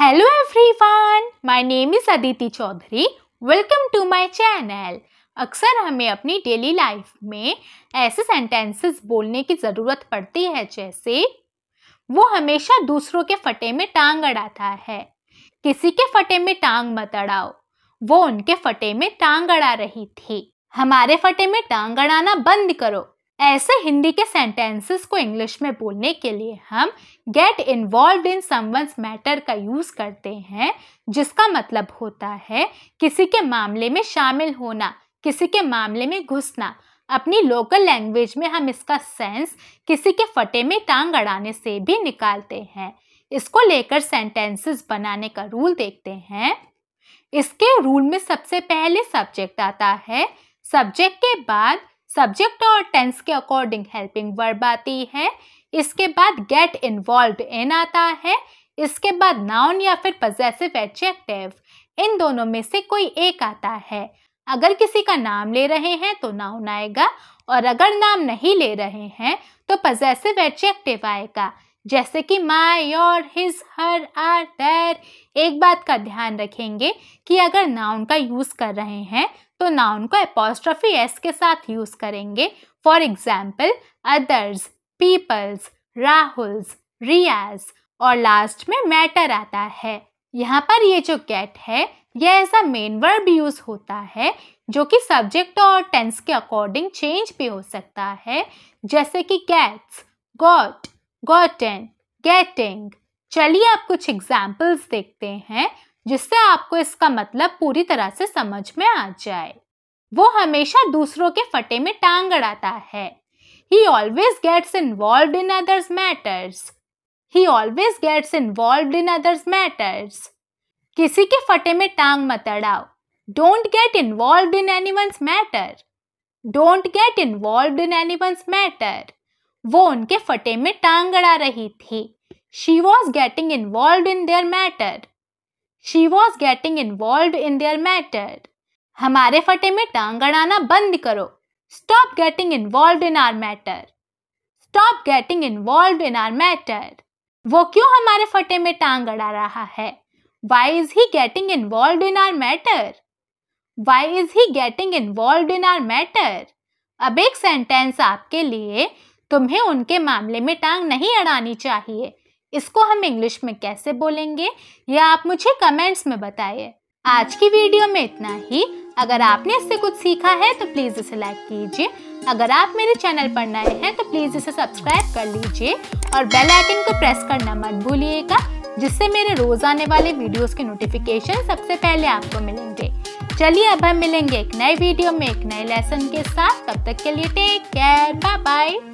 hello everyone my name is Aditi Chaudhary welcome to my channel अक्सर हमें अपनी डेली लाइफ में ऐसे सेंटेंसेस बोलने की ज़रूरत पड़ती है जैसे वो हमेशा दूसरों के फटे में टांग अड़ाता है किसी के फटे में टांग मत अड़ाओ वो उनके फटे में टांग अड़ा रही थी हमारे फटे में टांग अड़ाना बंद करो ऐसे हिंदी के सेंटेंसेस को इंग्लिश में बोलने के लिए हम get involve in someone's matter का यूज़ करते हैं जिसका मतलब होता है किसी के मामले में शामिल होना किसी के मामले में घुसना अपनी लोकल लैंग्वेज में हम इसका सेंस किसी के फटे में टांग अड़ाने से भी निकालते हैं इसको लेकर सेंटेंसेस बनाने का रूल देखते हैं इसके रूल में सबसे पहले सब्जेक्ट आता है सब्जेक्ट के बाद सब्जेक्ट और टेंस के अकॉर्डिंग हेल्पिंग वर्ब आती है इसके बाद गेट इन्वॉल्व इन आता है इसके बाद नाउन या फिर पजेसिव एडजेक्टिव इन दोनों में से कोई एक आता है अगर किसी का नाम ले रहे हैं तो नाउन आएगा और अगर नाम नहीं ले रहे हैं तो पजेसिव एडजेक्टिव आएगा जैसे कि माई और हिज हर आर देर एक बात का ध्यान रखेंगे कि अगर नाउन का यूज़ कर रहे हैं तो नाउन को एपोस्ट्रफी एस के साथ यूज़ करेंगे for example others people's Rahul's Riyaz और लास्ट में मैटर आता है यहाँ पर ये जो गेट है यह ऐसा मेन वर्ब यूज़ होता है जो कि सब्जेक्ट और टेंस के अकॉर्डिंग चेंज भी हो सकता है जैसे कि गैट्स गॉट gotten, getting चलिए आप कुछ एग्जाम्पल्स देखते हैं जिससे आपको इसका मतलब पूरी तरह से समझ में आ जाए वो हमेशा दूसरों के फटे में टांग अड़ाता है he always gets involve in others matters he always gets involve in others matters किसी के फटे में टांग मत अड़ाओ don't get involve in any matter don't get involve in any matter वो उनके फटे में टांग अड़ा रही थी she was getting involve in their matter she was getting involve in their matter हमारे फटे में टांग अड़ाना बंद करो stop getting involve in our matter stop getting involve in our matter वो क्यों हमारे फटे में टांग अड़ा रहा है why is he getting involve in our matter why is he getting involve in our matter अब एक सेंटेंस आपके लिए तुम्हें उनके मामले में टांग नहीं अड़ानी चाहिए इसको हम इंग्लिश में कैसे बोलेंगे यह आप मुझे कमेंट्स में बताइए आज की वीडियो में इतना ही अगर आपने इससे कुछ सीखा है तो प्लीज़ इसे लाइक कीजिए अगर आप मेरे चैनल पर नए हैं तो प्लीज़ इसे सब्सक्राइब कर लीजिए और बेल आइकन को प्रेस करना मत भूलिएगा जिससे मेरे रोज़ आने वाले वीडियोस के नोटिफिकेशन सबसे पहले आपको मिलेंगे चलिए अब हम मिलेंगे एक नए वीडियो में एक नए लेसन के साथ तब तक के लिए टेक केयर बाय बाय